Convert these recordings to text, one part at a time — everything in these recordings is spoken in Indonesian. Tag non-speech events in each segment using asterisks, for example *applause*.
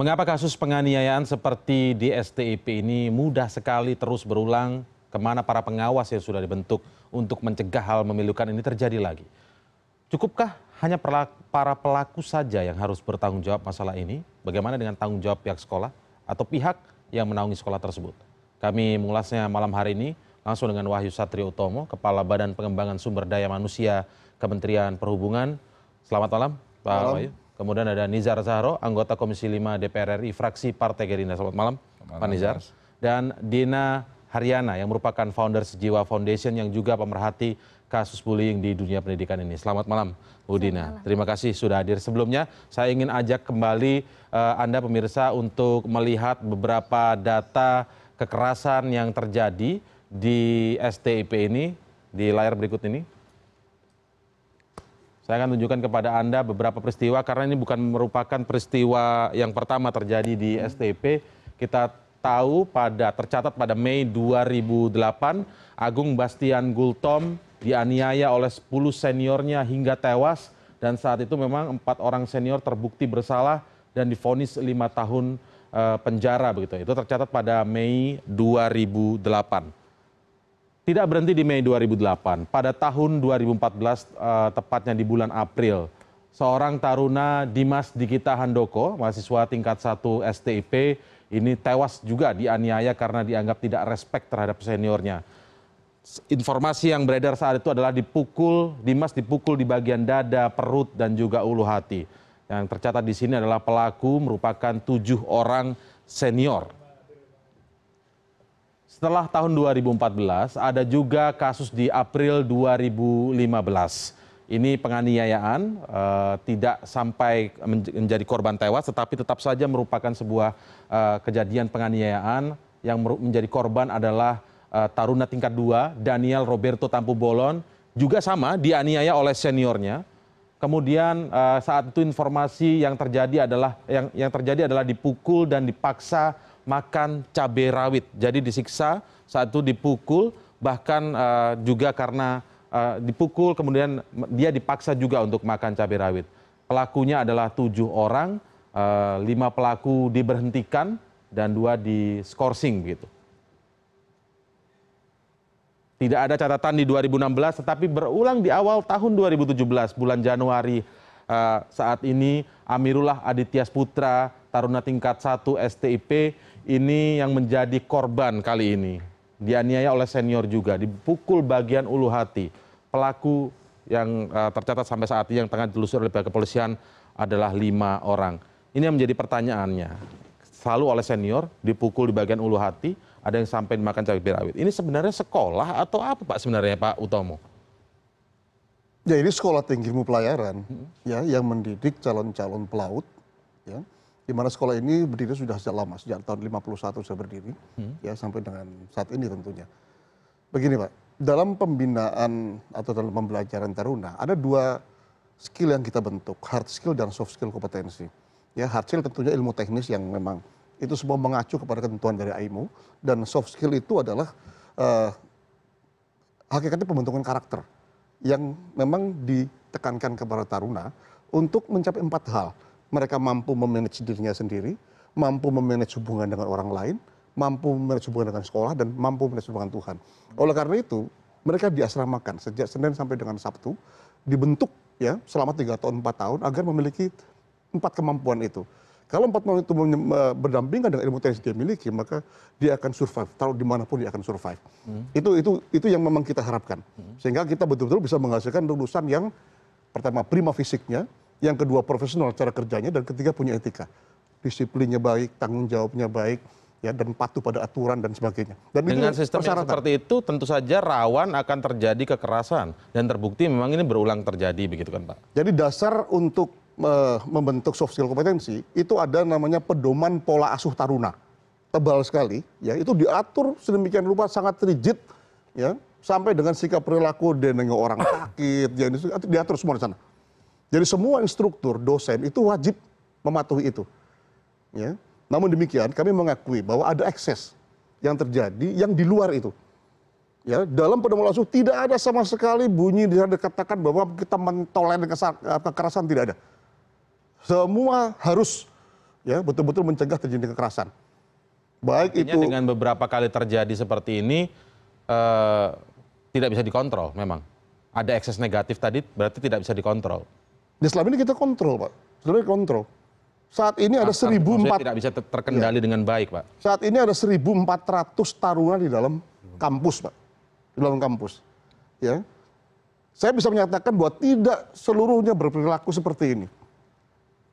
mengapa kasus penganiayaan seperti di stip ini mudah sekali terus berulang kemana para pengawas yang sudah dibentuk untuk mencegah hal memilukan ini terjadi lagi. Cukupkah hanya para pelaku saja yang harus bertanggung jawab masalah ini? Bagaimana dengan tanggung jawab pihak sekolah atau pihak yang menaungi sekolah tersebut? Kami mengulasnya malam hari ini langsung dengan Wahyu Satrio Utomo, Kepala Badan Pengembangan Sumber Daya Manusia Kementerian Perhubungan. Selamat malam, Pak Wahyu. Kemudian ada Nizar Zahro, anggota Komisi 5 DPR RI fraksi Partai Gerindra. Selamat malam, Pak Nizar. Dan Dina Haryana yang merupakan founder Sejiwa Foundation yang juga pemerhati kasus bullying di dunia pendidikan ini. Selamat malam, Bu Dina. Terima kasih sudah hadir. Sebelumnya, saya ingin ajak kembali uh, Anda pemirsa untuk melihat beberapa data kekerasan yang terjadi di STIP ini di layar berikut ini. Saya akan tunjukkan kepada Anda beberapa peristiwa karena ini bukan merupakan peristiwa yang pertama terjadi di hmm. STP. Kita tahu pada tercatat pada Mei 2008 Agung Bastian Gultom dianiaya oleh 10 seniornya hingga tewas dan saat itu memang empat orang senior terbukti bersalah dan difonis lima tahun eh, penjara begitu. Itu tercatat pada Mei 2008 tidak berhenti di Mei 2008. Pada tahun 2014, eh, tepatnya di bulan April, seorang taruna Dimas Dikita Handoko, mahasiswa tingkat 1 STIP, ini tewas juga dianiaya karena dianggap tidak respek terhadap seniornya. Informasi yang beredar saat itu adalah dipukul, Dimas dipukul di bagian dada, perut, dan juga ulu hati. Yang tercatat di sini adalah pelaku merupakan tujuh orang senior setelah tahun 2014 ada juga kasus di April 2015. Ini penganiayaan eh, tidak sampai menjadi korban tewas tetapi tetap saja merupakan sebuah eh, kejadian penganiayaan yang menjadi korban adalah eh, taruna tingkat 2 Daniel Roberto Tampu Bolon juga sama dianiaya oleh seniornya. Kemudian eh, saat itu informasi yang terjadi adalah yang yang terjadi adalah dipukul dan dipaksa makan cabai rawit jadi disiksa satu dipukul bahkan eh, juga karena eh, dipukul kemudian dia dipaksa juga untuk makan cabai rawit pelakunya adalah tujuh orang eh, lima pelaku diberhentikan dan dua di skorsing begitu tidak ada catatan di 2016 tetapi berulang di awal tahun 2017 bulan Januari saat ini Amirullah Adityas Putra taruna tingkat satu stip ini yang menjadi korban kali ini dianiaya oleh senior juga dipukul bagian ulu hati pelaku yang eh, tercatat sampai saat ini yang tengah ditelusuri oleh pihak kepolisian adalah lima orang ini yang menjadi pertanyaannya selalu oleh senior dipukul di bagian ulu hati ada yang sampai dimakan cabai rawit ini sebenarnya sekolah atau apa pak sebenarnya pak Utomo ya ini sekolah tinggi ilmu pelayaran ya yang mendidik calon-calon pelaut ya di mana sekolah ini berdiri sudah sejak lama, sejak tahun 51 sudah berdiri, hmm. ya sampai dengan saat ini tentunya. Begini Pak, dalam pembinaan atau dalam pembelajaran taruna ada dua skill yang kita bentuk, hard skill dan soft skill kompetensi. Ya hard skill tentunya ilmu teknis yang memang itu semua mengacu kepada ketentuan dari AIMO dan soft skill itu adalah uh, hakikatnya pembentukan karakter yang memang ditekankan kepada taruna untuk mencapai empat hal mereka mampu memanage dirinya sendiri, mampu memanage hubungan dengan orang lain, mampu memanage hubungan dengan sekolah, dan mampu memanage hubungan Tuhan. Oleh karena itu, mereka diasramakan sejak Senin sampai dengan Sabtu, dibentuk ya selama 3 tahun, 4 tahun, agar memiliki empat kemampuan itu. Kalau empat tahun itu berdampingan dengan ilmu yang dia miliki, maka dia akan survive. Taruh dimanapun dia akan survive. Hmm. Itu itu itu yang memang kita harapkan. Hmm. Sehingga kita betul-betul bisa menghasilkan lulusan yang pertama prima fisiknya, yang kedua profesional cara kerjanya dan ketiga punya etika disiplinnya baik tanggung jawabnya baik ya dan patuh pada aturan dan sebagainya dan dengan sistem yang seperti itu tentu saja rawan akan terjadi kekerasan dan terbukti memang ini berulang terjadi begitu kan pak jadi dasar untuk e, membentuk soft skill kompetensi itu ada namanya pedoman pola asuh taruna tebal sekali ya itu diatur sedemikian rupa sangat rigid ya sampai dengan sikap perilaku dan orang sakit ya diatur semua di sana jadi semua instruktur dosen itu wajib mematuhi itu ya namun demikian kami mengakui bahwa ada ekses yang terjadi yang di luar itu ya dalam pedoman langsung tidak ada sama sekali bunyi dikatakan bahwa kita mentoleran eh, kekerasan tidak ada semua harus ya betul-betul mencegah terjadi kekerasan baik Artinya itu dengan beberapa kali terjadi seperti ini eh, tidak bisa dikontrol memang ada ekses negatif tadi berarti tidak bisa dikontrol selama ini kita kontrol pak sebenarnya kontrol saat ini ada seribu empat ratus taruna di dalam kampus pak di dalam kampus ya saya bisa menyatakan bahwa tidak seluruhnya berperilaku seperti ini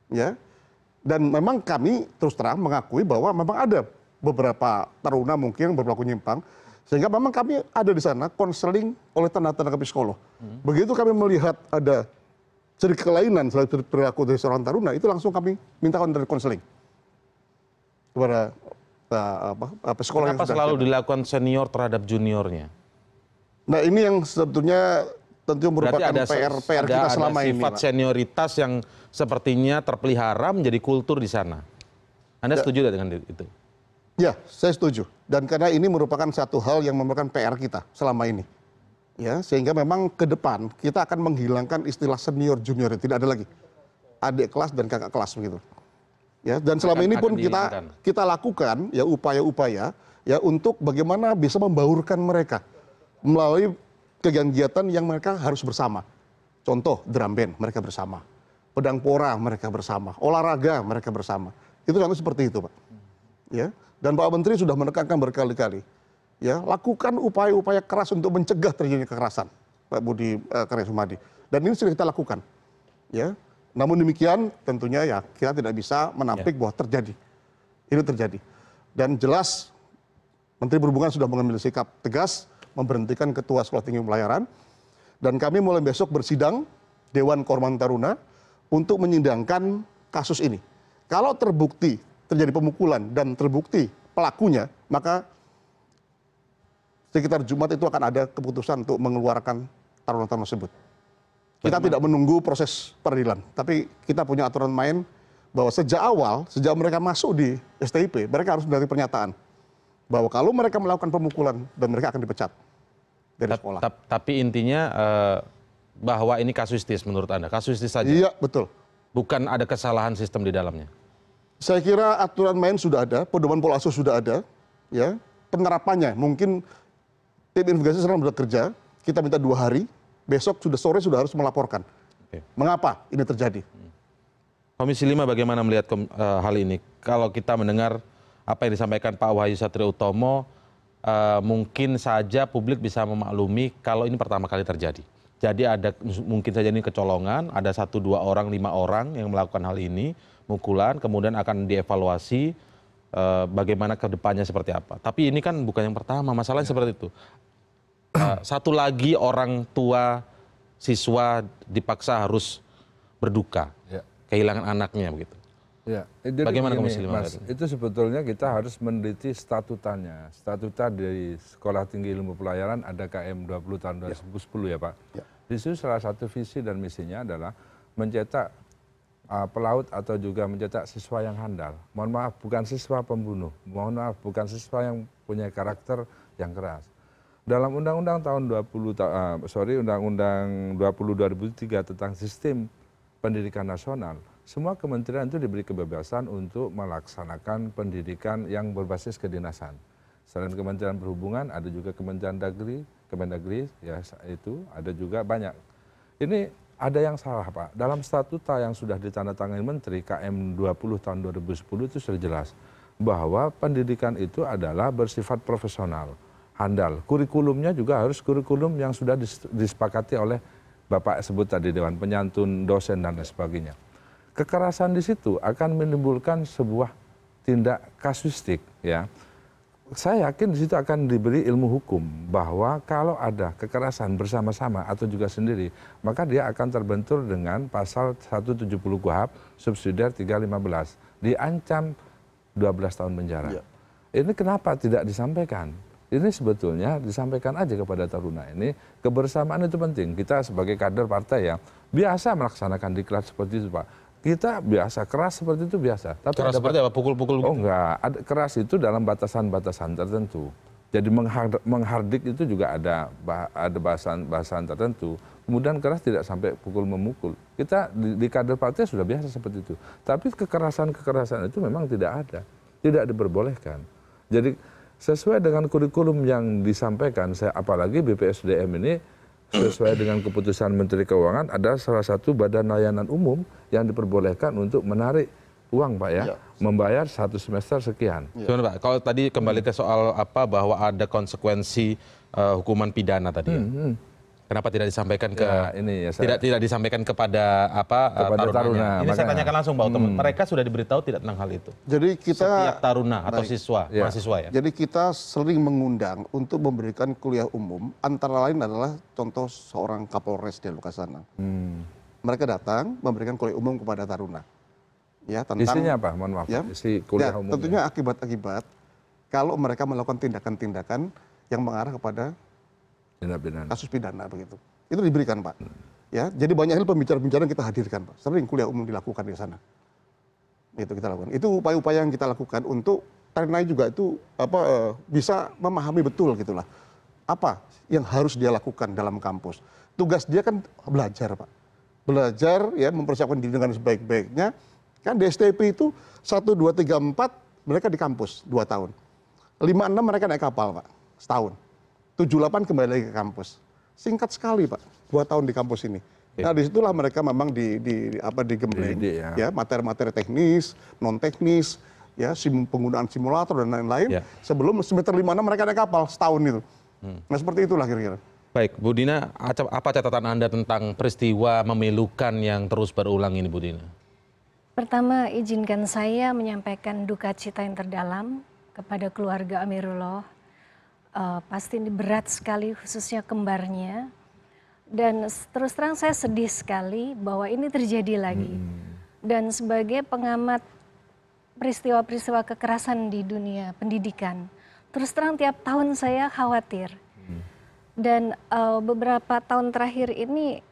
ya dan memang kami terus terang mengakui bahwa memang ada beberapa taruna mungkin yang berperilaku nyimpang sehingga memang kami ada di sana konseling oleh tenaga tenaga psikolog hmm. begitu kami melihat ada ciri kelainan selalu perilaku dari seorang taruna itu langsung kami minta konseling kepada eh, apa sekolah yang selalu dilakukan senior terhadap juniornya nah ini yang sebetulnya tentu merupakan ada, PR PR ada, kita selama ada sifat ini sifat senioritas yang sepertinya terpelihara menjadi kultur di sana anda ya. setuju tidak dengan itu ya saya setuju dan karena ini merupakan satu hal yang merupakan PR kita selama ini ya sehingga memang ke depan kita akan menghilangkan istilah senior junior tidak ada lagi adik kelas dan kakak kelas begitu ya dan selama ini pun kita kita lakukan ya upaya-upaya ya untuk bagaimana bisa membaurkan mereka melalui kegiatan yang mereka harus bersama contoh drum band mereka bersama pedang pora mereka bersama olahraga mereka bersama itu contoh seperti itu pak ya dan pak menteri sudah menekankan berkali-kali ya lakukan upaya-upaya keras untuk mencegah terjadinya kekerasan Pak Budi eh, Karya Sumadi dan ini sudah kita lakukan ya namun demikian tentunya ya kita tidak bisa menampik ya. bahwa terjadi ini terjadi dan jelas Menteri Perhubungan sudah mengambil sikap tegas memberhentikan Ketua Sekolah Tinggi Pelayaran dan kami mulai besok bersidang Dewan Korban Taruna untuk menyidangkan kasus ini kalau terbukti terjadi pemukulan dan terbukti pelakunya maka sekitar Jumat itu akan ada keputusan untuk mengeluarkan taruna-taruna tersebut. Kita tidak menunggu proses peradilan, tapi kita punya aturan main bahwa sejak awal, sejak mereka masuk di STIP, mereka harus dari pernyataan bahwa kalau mereka melakukan pemukulan dan mereka akan dipecat dari sekolah. tapi intinya eh, bahwa ini kasuistis menurut Anda, kasuistis saja. Iya, betul. Bukan ada kesalahan sistem di dalamnya. Saya kira aturan main sudah ada, pedoman pola asuh sudah ada, ya penerapannya mungkin tim investigasi sekarang sudah kerja kita minta dua hari besok sudah sore sudah harus melaporkan mengapa ini terjadi Komisi 5 bagaimana melihat eh, hal ini kalau kita mendengar apa yang disampaikan Pak Wahyu Satrio Utomo uh, mungkin saja publik bisa memaklumi kalau ini pertama kali terjadi jadi ada mungkin saja ini kecolongan ada satu dua orang lima orang yang melakukan hal ini mukulan kemudian akan dievaluasi eh, bagaimana kedepannya seperti apa. Tapi ini kan bukan yang pertama, masalahnya ya. seperti itu. Eh, satu lagi orang tua siswa dipaksa harus berduka ya. kehilangan anaknya begitu. Ya, eh, itu Bagaimana Komisi Itu sebetulnya kita harus meneliti statutanya. Statuta dari Sekolah Tinggi Ilmu Pelayaran ada KM 20 tahun 2010 ya, ya Pak. Ya. Di situ salah satu visi dan misinya adalah mencetak uh, pelaut atau juga mencetak siswa yang handal. Mohon maaf, bukan siswa pembunuh. Mohon maaf, bukan siswa yang punya karakter yang keras dalam undang-undang tahun 20 uh, ah, sorry undang-undang 20 2003 tentang sistem pendidikan nasional semua kementerian itu diberi kebebasan untuk melaksanakan pendidikan yang berbasis kedinasan selain kementerian perhubungan ada juga kementerian negeri kemendagri ya itu ada juga banyak ini ada yang salah pak dalam statuta yang sudah ditandatangani menteri KM 20 tahun 2010 itu sudah jelas bahwa pendidikan itu adalah bersifat profesional handal. Kurikulumnya juga harus kurikulum yang sudah disepakati oleh Bapak sebut tadi Dewan Penyantun, dosen, dan lain sebagainya. Kekerasan di situ akan menimbulkan sebuah tindak kasuistik. ya. Saya yakin di situ akan diberi ilmu hukum bahwa kalau ada kekerasan bersama-sama atau juga sendiri, maka dia akan terbentur dengan pasal 170 KUHP subsidiar 315 diancam 12 tahun penjara. Ya. Ini kenapa tidak disampaikan? ini sebetulnya disampaikan aja kepada taruna ini kebersamaan itu penting kita sebagai kader partai yang biasa melaksanakan diklat seperti itu pak kita biasa keras seperti itu biasa tapi keras seperti apa pukul-pukul oh enggak keras itu dalam batasan-batasan tertentu jadi menghardik itu juga ada ada bahasan bahasan tertentu kemudian keras tidak sampai pukul memukul kita di, di kader partai sudah biasa seperti itu tapi kekerasan kekerasan itu memang tidak ada tidak diperbolehkan jadi sesuai dengan kurikulum yang disampaikan saya apalagi bpsdm ini sesuai dengan keputusan menteri keuangan ada salah satu badan layanan umum yang diperbolehkan untuk menarik uang pak ya, ya. membayar satu semester sekian. Ya. Cuman, pak, kalau tadi kembali ke soal apa bahwa ada konsekuensi uh, hukuman pidana tadi. Ya? Hmm, hmm. Kenapa tidak disampaikan ke ya, ini ya, saya, tidak tidak disampaikan kepada apa eh, kepada taruna. taruna? Ini makanya. saya tanyakan langsung bahwa hmm. mereka sudah diberitahu tidak tentang hal itu. Jadi kita setiap taruna atau baik, siswa ya. mahasiswa ya. Jadi kita sering mengundang untuk memberikan kuliah umum antara lain adalah contoh seorang Kapolres di sana. Hmm. Mereka datang memberikan kuliah umum kepada taruna. Ya, tentang isinya apa? Mohon maaf. Ya, isi kuliah ya, umum. Tentunya akibat-akibat kalau mereka melakukan tindakan-tindakan yang mengarah kepada kasus pidana begitu itu diberikan pak ya jadi banyak hal pembicaraan pembicaraan kita hadirkan pak sering kuliah umum dilakukan di sana itu kita lakukan itu upaya upaya yang kita lakukan untuk Tarinai juga itu apa eh, bisa memahami betul gitulah apa yang harus dia lakukan dalam kampus tugas dia kan belajar pak belajar ya mempersiapkan diri dengan sebaik-baiknya kan di STP itu satu dua tiga empat mereka di kampus dua tahun lima enam mereka naik kapal pak setahun tujuh delapan kembali lagi ke kampus singkat sekali pak dua tahun di kampus ini iya. nah disitulah mereka memang di, di apa digembleng ya. ya materi-materi teknis non teknis ya sim, penggunaan simulator dan lain-lain ya. sebelum semester lima enam mereka naik kapal setahun itu hmm. nah seperti itulah kira-kira Baik, Bu Dina, apa catatan Anda tentang peristiwa memilukan yang terus berulang ini, Bu Dina? Pertama, izinkan saya menyampaikan duka cita yang terdalam kepada keluarga Amirullah uh, pasti ini berat sekali khususnya kembarnya dan terus terang saya sedih sekali bahwa ini terjadi lagi hmm. dan sebagai pengamat peristiwa-peristiwa kekerasan di dunia pendidikan terus terang tiap tahun saya khawatir mm. dan uh, beberapa tahun terakhir ini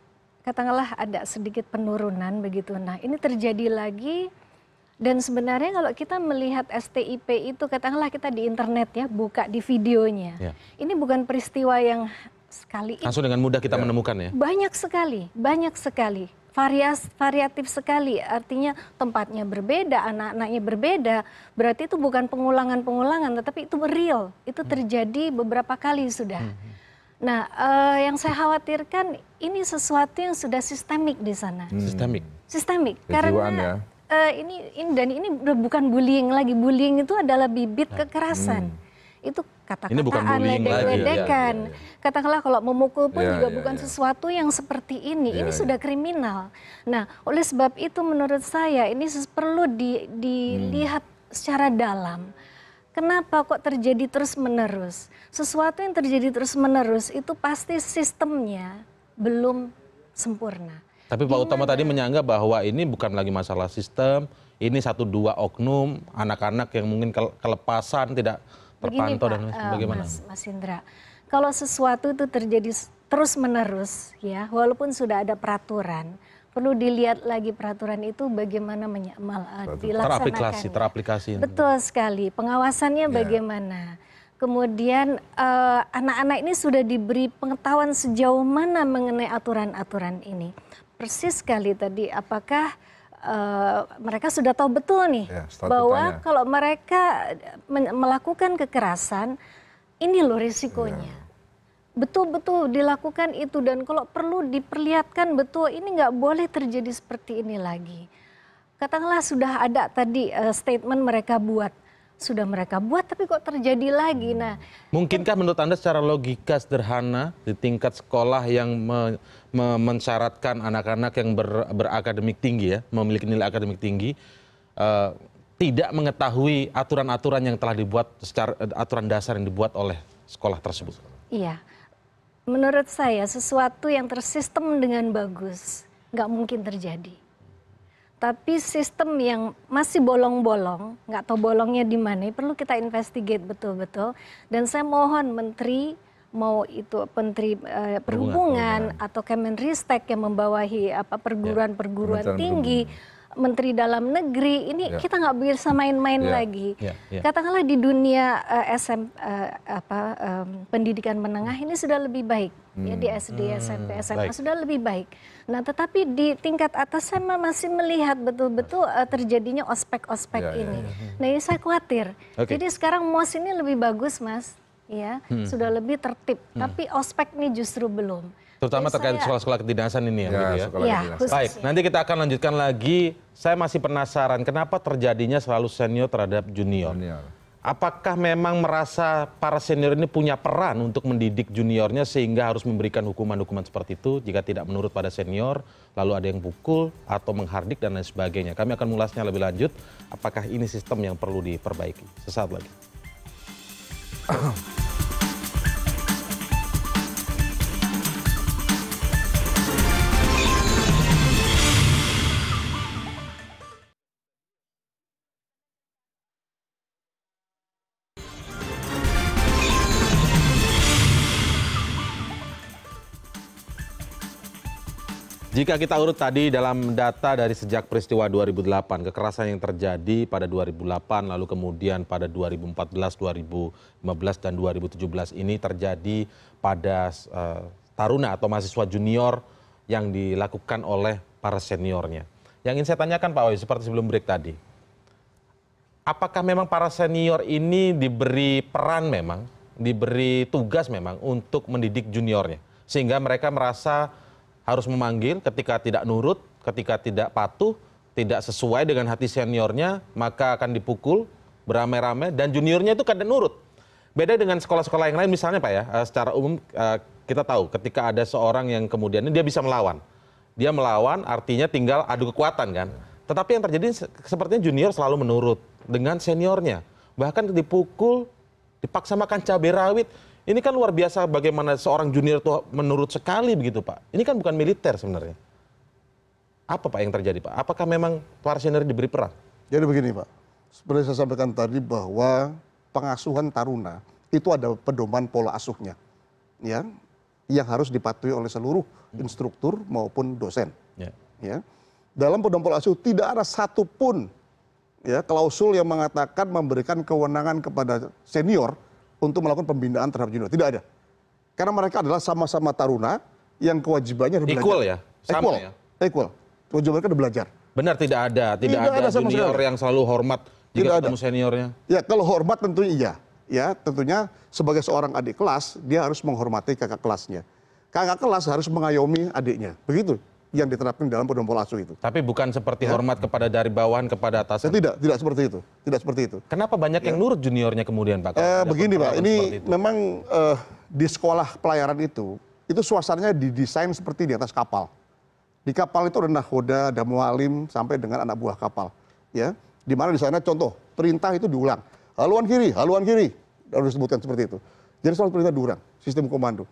katakanlah ada sedikit penurunan begitu nah ini terjadi lagi dan sebenarnya kalau kita melihat STIP itu katakanlah kita di internet ya buka di videonya. Ya. Ini bukan peristiwa yang sekali langsung dengan mudah kita ya. menemukan ya. Banyak sekali, banyak sekali. Varias, variatif sekali, artinya tempatnya berbeda, anak-anaknya berbeda. Berarti itu bukan pengulangan-pengulangan, tetapi itu real. Itu hmm. terjadi beberapa kali sudah. Hmm, hmm. Nah, eh, yang saya khawatirkan ini sesuatu yang sudah sistemik di sana. Hmm. Sistemik. Sistemik. karena ya uh, ini, ini dan ini udah bukan bullying lagi. Bullying itu adalah bibit nah, kekerasan. Hmm. Itu kata-kataan ledek-ledekan. Ya, ya, Katakanlah kalau memukul pun ya, juga ya, bukan ya. sesuatu yang seperti ini. Ya, ini ya. sudah kriminal. Nah, oleh sebab itu menurut saya ini perlu di, dilihat hmm. secara dalam. Kenapa kok terjadi terus-menerus? Sesuatu yang terjadi terus-menerus itu pasti sistemnya belum sempurna tapi pak utama tadi menyangga bahwa ini bukan lagi masalah sistem ini satu dua oknum anak anak yang mungkin kelepasan tidak terpantau dan eh, bagaimana mas indra kalau sesuatu itu terjadi terus menerus ya walaupun sudah ada peraturan perlu dilihat lagi peraturan itu bagaimana menyamal, eh, teraplikasi teraplikasi betul sekali pengawasannya iya. bagaimana kemudian eh, anak-anak uh, ini sudah diberi pengetahuan sejauh mana mengenai aturan-aturan ini persis sekali tadi apakah Uh, mereka sudah tahu betul nih ya, bahwa ya. kalau mereka eh, melakukan kekerasan ini loh risikonya. Ya betul-betul dilakukan itu dan kalau perlu diperlihatkan betul ini nggak boleh terjadi seperti ini lagi. Katakanlah sudah ada tadi uh, statement mereka buat sudah mereka buat tapi kok terjadi lagi. Hmm. Nah, mungkinkah menurut Anda secara logika sederhana di tingkat sekolah yang me, me, mensyaratkan anak-anak yang ber, berakademik tinggi ya, memiliki nilai akademik tinggi uh, tidak mengetahui aturan-aturan yang telah dibuat secara aturan dasar yang dibuat oleh sekolah tersebut. Iya. Menurut saya sesuatu yang tersistem dengan bagus nggak mungkin terjadi tapi sistem yang masih bolong-bolong, nggak tahu bolongnya di mana, perlu kita investigate betul-betul. Dan saya mohon Menteri mau itu Menteri eh, Perhubungan Bunga, atau Kemenristek yang membawahi apa perguruan-perguruan ya, tinggi. Perhubungan. Menteri Dalam Negeri ini yeah. kita nggak bisa main-main yeah. lagi. Yeah. Yeah. Katakanlah di dunia uh, eh, SM uh, eh, apa um, pendidikan menengah ini sudah lebih baik hmm. ya di SD, hmm. SMP, SMA sudah lebih baik. Nah, tetapi di tingkat atas saya masih melihat betul-betul uh, terjadinya ospek-ospek ya, ya ini. Ya, ya. Nah, ini saya khawatir. Okay. Jadi sekarang MOS ini lebih bagus, Mas. Ya, hmm. sudah lebih tertib. Hmm. Tapi ospek ini justru belum. Terutama Jadi terkait sekolah-sekolah kedinasan ini ya, ya, ya. ya Baik, nanti kita akan lanjutkan lagi. Saya masih penasaran kenapa terjadinya selalu senior terhadap junior. junior apakah memang merasa para senior ini punya peran untuk mendidik juniornya sehingga harus memberikan hukuman-hukuman seperti itu jika tidak menurut pada senior, lalu ada yang pukul atau menghardik dan lain sebagainya. Kami akan mengulasnya lebih lanjut, apakah ini sistem yang perlu diperbaiki. Sesaat lagi. *clears throat* Jika kita urut tadi dalam data dari sejak peristiwa 2008, kekerasan yang terjadi pada 2008 lalu kemudian pada 2014, 2015 dan 2017 ini terjadi pada uh, taruna atau mahasiswa junior yang dilakukan oleh para seniornya. Yang ingin saya tanyakan Pak Wai, seperti sebelum break tadi, apakah memang para senior ini diberi peran memang, diberi tugas memang untuk mendidik juniornya, sehingga mereka merasa harus memanggil ketika tidak nurut ketika tidak patuh tidak sesuai dengan hati seniornya maka akan dipukul beramai-ramai dan juniornya itu kadang nurut beda dengan sekolah-sekolah yang lain misalnya pak ya eh, secara umum eh, kita tahu ketika ada seorang yang kemudian dia bisa melawan dia melawan artinya tinggal adu kekuatan kan tetapi yang terjadi sepertinya junior selalu menurut dengan seniornya bahkan dipukul dipaksa makan cabai rawit ini kan luar biasa bagaimana seorang junior itu menurut sekali begitu pak ini kan bukan militer sebenarnya apa pak yang terjadi pak apakah memang para senior diberi perang jadi begini pak seperti saya sampaikan tadi bahwa pengasuhan taruna itu ada pedoman pola asuhnya ya yang harus dipatuhi oleh seluruh hmm. instruktur maupun dosen ya, ya. dalam pedoman pola asuh tidak ada satupun ya klausul yang mengatakan memberikan kewenangan kepada senior untuk melakukan pembinaan terhadap junior tidak ada karena mereka adalah sama-sama taruna yang kewajibannya belajar. equal ya sama equal ya? equal kewajiban mereka adalah belajar benar tidak ada tidak, tidak ada, ada junior sama yang selalu hormat jika tidak ketemu ada. seniornya ya kalau hormat tentunya iya ya tentunya sebagai seorang adik kelas dia harus menghormati kakak kelasnya kakak kelas harus mengayomi adiknya begitu yang diterapkan dalam pedoman asuh itu. Tapi bukan seperti ya. hormat kepada dari bawahan kepada atas. Ya, tidak, tidak seperti itu. Tidak seperti itu. Kenapa banyak ya. yang nurut juniornya kemudian, Pak? Eh, begini, Pak. Ini memang eh, di sekolah pelayaran itu, itu suasananya didesain seperti di atas kapal. Di kapal itu ada nahoda, ada mualim sampai dengan anak buah kapal, ya. Di mana di sana contoh perintah itu diulang. Haluan kiri, haluan kiri. Harus disebutkan seperti itu. Jadi soal perintah diulang, sistem komando.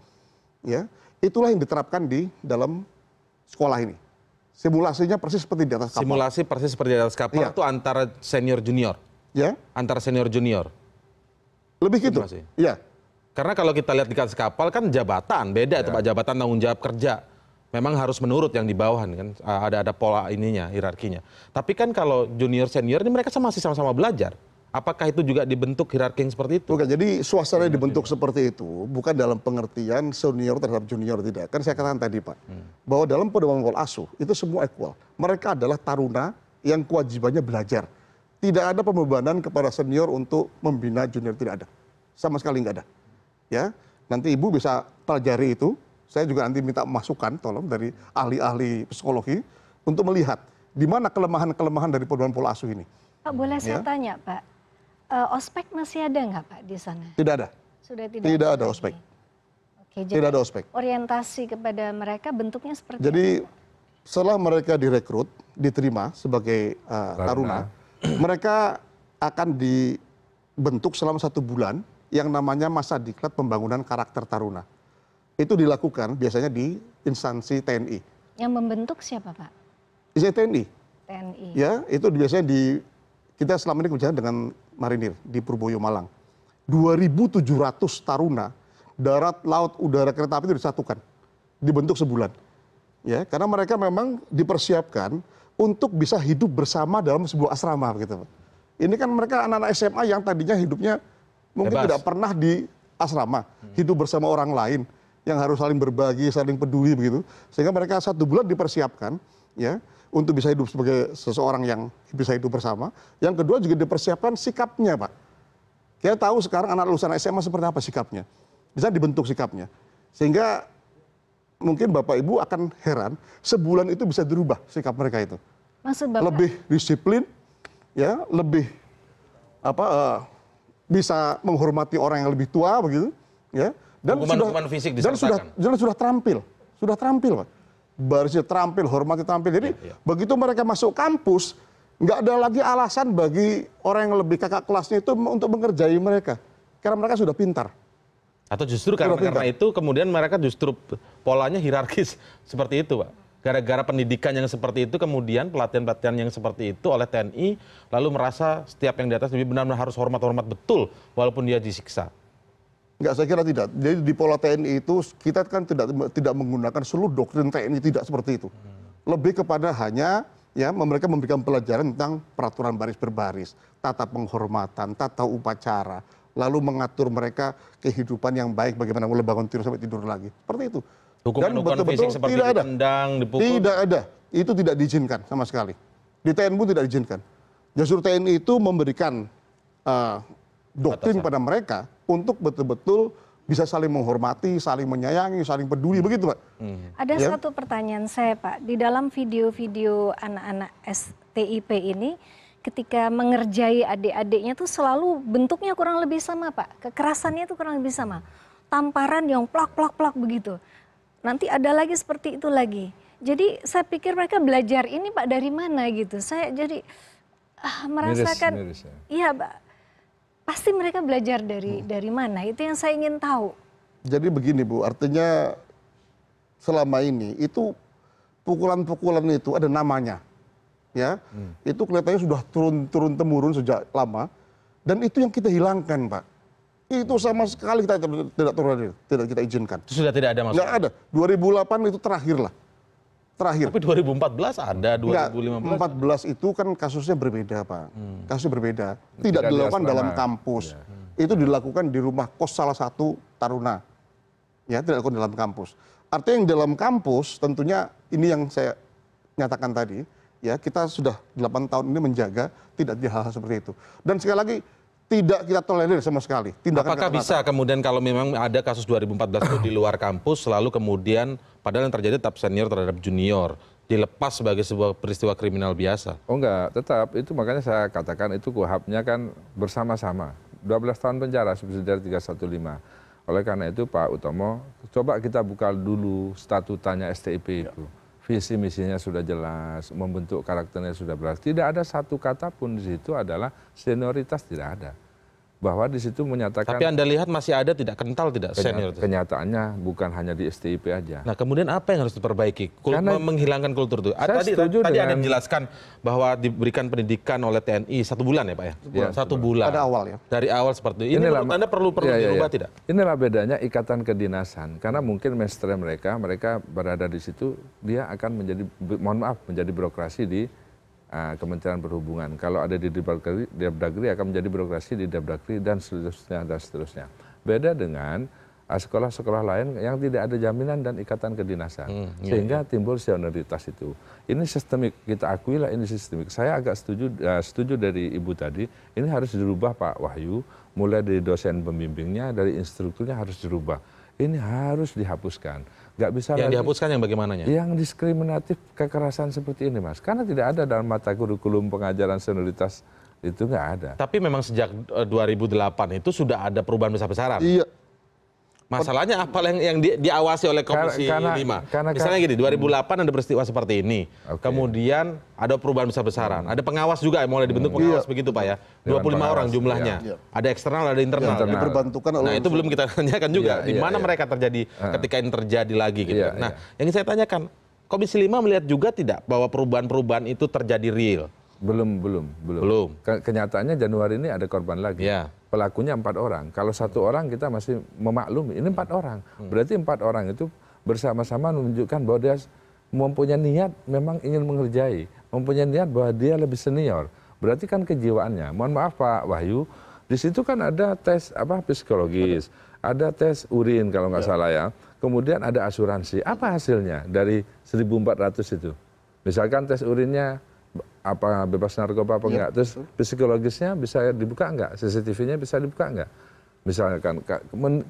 Ya, itulah yang diterapkan di dalam sekolah ini. Simulasinya persis seperti di atas kapal. Simulasi persis seperti di atas kapal iya. itu antara senior junior. Ya. Antara senior junior. Lebih gitu. Iya. Karena kalau kita lihat di atas kapal kan jabatan beda ya. itu Pak iya. jabatan tanggung jawab kerja. Memang harus menurut yang di bawahan kan ada ada pola ininya hierarkinya. Tapi kan kalau junior senior ini mereka masih sama-sama belajar apakah itu juga dibentuk hirarki seperti itu? Bukan, jadi suasana dibentuk seperti itu bukan dalam pengertian senior terhadap junior tidak. Kan saya katakan tadi Pak, hmm. bahwa dalam pedoman pola asuh itu semua equal. Mereka adalah taruna yang kewajibannya belajar. Tidak ada pembebanan kepada senior untuk membina junior tidak ada. Sama sekali nggak ada. Ya, nanti ibu bisa pelajari itu. Saya juga nanti minta masukan tolong dari ahli-ahli psikologi untuk melihat di mana kelemahan-kelemahan dari pedoman pola asuh ini. Pak, boleh saya ya? tanya, Pak? uh, ospek masih ada nggak Pak di sana? Tidak ada. Sudah tidak. Tidak ada, ada ospek. Oke, jadi tidak ada ospek. Orientasi kepada mereka bentuknya seperti. Jadi apa? setelah mereka direkrut, diterima sebagai uh, taruna, mereka akan dibentuk selama satu bulan yang namanya masa diklat pembangunan karakter taruna. Itu dilakukan biasanya di instansi TNI. Yang membentuk siapa Pak? Biasanya TNI. TNI. Ya, itu biasanya di kita selama ini kerja dengan marinir di Purboyo Malang. 2.700 taruna darat, laut, udara, kereta api itu disatukan. Dibentuk sebulan. Ya, karena mereka memang dipersiapkan untuk bisa hidup bersama dalam sebuah asrama gitu. Ini kan mereka anak-anak SMA yang tadinya hidupnya mungkin Bebas. tidak pernah di asrama, hmm. hidup bersama orang lain yang harus saling berbagi, saling peduli begitu. Sehingga mereka satu bulan dipersiapkan ya untuk bisa hidup sebagai seseorang yang bisa hidup bersama. Yang kedua juga dipersiapkan sikapnya, Pak. Kita tahu sekarang anak lulusan SMA seperti apa sikapnya. Bisa dibentuk sikapnya. Sehingga mungkin Bapak Ibu akan heran, sebulan itu bisa dirubah sikap mereka itu. Maksud Bapak? Lebih disiplin, ya, lebih apa uh, bisa menghormati orang yang lebih tua begitu, ya. Dan hukuman, sudah hukuman fisik dan sudah sudah terampil, sudah terampil, Pak barisnya terampil hormati terampil. jadi iya, iya. begitu mereka masuk kampus nggak ada lagi alasan bagi orang yang lebih kakak kelasnya itu untuk mengerjai mereka karena mereka sudah pintar atau justru karena, karena itu kemudian mereka justru polanya hierarkis *laughs* seperti itu pak gara-gara pendidikan yang seperti itu kemudian pelatihan-pelatihan yang seperti itu oleh TNI lalu merasa setiap yang di atas lebih benar-benar harus hormat-hormat betul walaupun dia disiksa enggak saya kira tidak jadi di pola tni itu kita kan tidak tidak menggunakan seluruh doktrin tni tidak seperti itu lebih kepada hanya ya mereka memberikan pelajaran tentang peraturan baris berbaris tata penghormatan tata upacara lalu mengatur mereka kehidupan yang baik bagaimana mulai bangun tidur sampai tidur lagi seperti itu hukuman dan betul -betul tidak ada. tidak ada itu tidak diizinkan sama sekali di TNI pun tidak diizinkan justru TNI itu memberikan uh, doktrin pada mereka untuk betul betul bisa saling menghormati, saling menyayangi, saling peduli hmm. begitu, Pak. Hmm. Ada ya? satu pertanyaan saya, Pak. Di dalam video-video anak-anak STIP ini ketika mengerjai adik-adiknya tuh selalu bentuknya kurang lebih sama, Pak. Kekerasannya tuh kurang lebih sama. Tamparan yang plak-plak-plak begitu. Nanti ada lagi seperti itu lagi. Jadi saya pikir mereka belajar ini Pak dari mana gitu. Saya jadi ah, merasakan ya. Iya, Pak pasti mereka belajar dari hmm. dari mana itu yang saya ingin tahu jadi begini bu artinya selama ini itu pukulan-pukulan itu ada namanya ya hmm. itu kelihatannya sudah turun turun temurun sejak lama dan itu yang kita hilangkan pak itu sama sekali kita tidak tidak tidak kita izinkan sudah tidak ada maksudnya. Tidak ada 2008 itu terakhir lah terakhir tapi 2014 ada 2015. itu kan kasusnya berbeda pak hmm. kasusnya berbeda tidak dilakukan dalam kampus iya. hmm. itu dilakukan di rumah kos salah satu taruna ya tidak dilakukan dalam kampus artinya yang dalam kampus tentunya ini yang saya nyatakan tadi ya kita sudah 8 tahun ini menjaga tidak hal, hal seperti itu dan sekali lagi tidak kita tolerir sama sekali tindakan apakah bisa kemudian kalau memang ada kasus 2014 itu di luar kampus lalu kemudian padahal yang terjadi tetap senior terhadap junior dilepas sebagai sebuah peristiwa kriminal biasa. Oh enggak, tetap itu makanya saya katakan itu kuhapnya kan bersama-sama. 12 tahun penjara subsidi 315. Oleh karena itu Pak Utomo, coba kita buka dulu statutanya STIP iya. itu. Visi misinya sudah jelas, membentuk karakternya sudah jelas. Tidak ada satu kata pun di situ adalah senioritas tidak ada bahwa di situ menyatakan. Tapi anda lihat masih ada tidak kental tidak senior? Kenyataannya bukan hanya di STIP aja. Nah kemudian apa yang harus diperbaiki? Kul Karena menghilangkan kultur itu. Ah, saya tadi setuju tadi dengan... ada menjelaskan bahwa diberikan pendidikan oleh TNI satu bulan ya pak ya? ya satu bulan. Pada awal ya. Dari awal seperti ini. Ini menurut anda perlu perlu ya, ya, ya. dirubah ya. tidak? Inilah bedanya ikatan kedinasan. Karena mungkin mestre mereka mereka berada di situ dia akan menjadi mohon maaf menjadi birokrasi di Ah, Kementerian Perhubungan. Kalau ada di Depdagri akan menjadi birokrasi di Depdagri dan seterusnya dan seterusnya. Beda dengan ah, sekolah-sekolah lain yang tidak ada jaminan dan ikatan kedinasan. Hmm, iya, Sehingga iya. timbul senioritas itu. Ini sistemik, kita akui lah ini sistemik. Saya agak setuju uh, setuju dari Ibu tadi, ini harus dirubah Pak Wahyu, mulai dari dosen pembimbingnya, dari instrukturnya harus dirubah. Ini harus dihapuskan nggak bisa yang lagi, dihapuskan yang bagaimananya yang diskriminatif kekerasan seperti ini mas karena tidak ada dalam mata kurikulum pengajaran senioritas itu nggak ada tapi memang sejak 2008 eh, itu sudah ada perubahan besar-besaran iya masalahnya apa yang diawasi oleh komisi lima misalnya gini 2008 ribu ada peristiwa seperti ini kemudian ada perubahan besar besaran ada pengawas juga yang mulai dibentuk hmm. pengawas iya. begitu pak ya 25 puluh orang jumlahnya iya. ada eksternal ada internal iya, nah itu belum kita *laughs* tanyakan juga di mana mereka terjadi ketika ini terjadi lagi gitu nah yang saya tanyakan komisi lima melihat juga tidak bahwa perubahan perubahan itu terjadi real belum belum belum kenyataannya januari ini ada korban lagi ya. pelakunya empat orang kalau satu orang kita masih memaklumi ini empat orang hmm. berarti empat orang itu bersama-sama menunjukkan bahwa dia mempunyai niat memang ingin mengerjai mempunyai niat bahwa dia lebih senior berarti kan kejiwaannya mohon maaf Pak Wahyu di situ kan ada tes apa psikologis ada tes urin kalau nggak ya. salah ya kemudian ada asuransi apa hasilnya dari 1400 itu misalkan tes urinnya apa bebas narkoba apa iya, enggak. Terus psikologisnya bisa dibuka enggak? CCTV-nya bisa dibuka enggak? Misalkan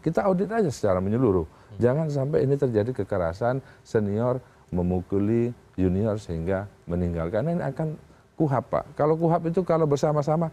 kita audit aja secara menyeluruh. Hmm. Jangan sampai ini terjadi kekerasan senior memukuli junior sehingga meninggalkan ini akan kuhab, Pak. Kalau kuhab itu kalau bersama-sama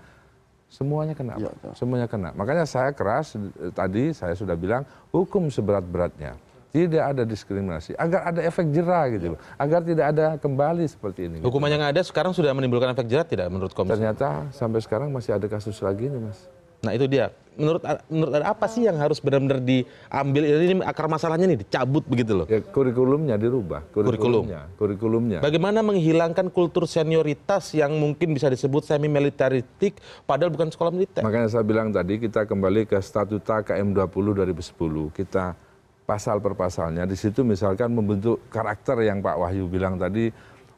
semuanya kena, iya, Pak. Semuanya kena. Makanya saya keras eh, tadi saya sudah bilang hukum seberat-beratnya tidak ada diskriminasi agar ada efek jerah gitu agar tidak ada kembali seperti ini gitu. hukuman gitu. yang ada sekarang sudah menimbulkan efek jerah tidak menurut komisi ternyata sampai sekarang masih ada kasus lagi nih mas nah itu dia menurut menurut ada apa sih yang harus benar-benar diambil ini akar masalahnya nih dicabut begitu loh ya, kurikulumnya dirubah kurikulumnya kurikulumnya bagaimana menghilangkan kultur senioritas yang mungkin bisa disebut semi militaristik padahal bukan sekolah militer makanya saya bilang tadi kita kembali ke statuta KM 20 2010 kita pasal per pasalnya di situ misalkan membentuk karakter yang Pak Wahyu bilang tadi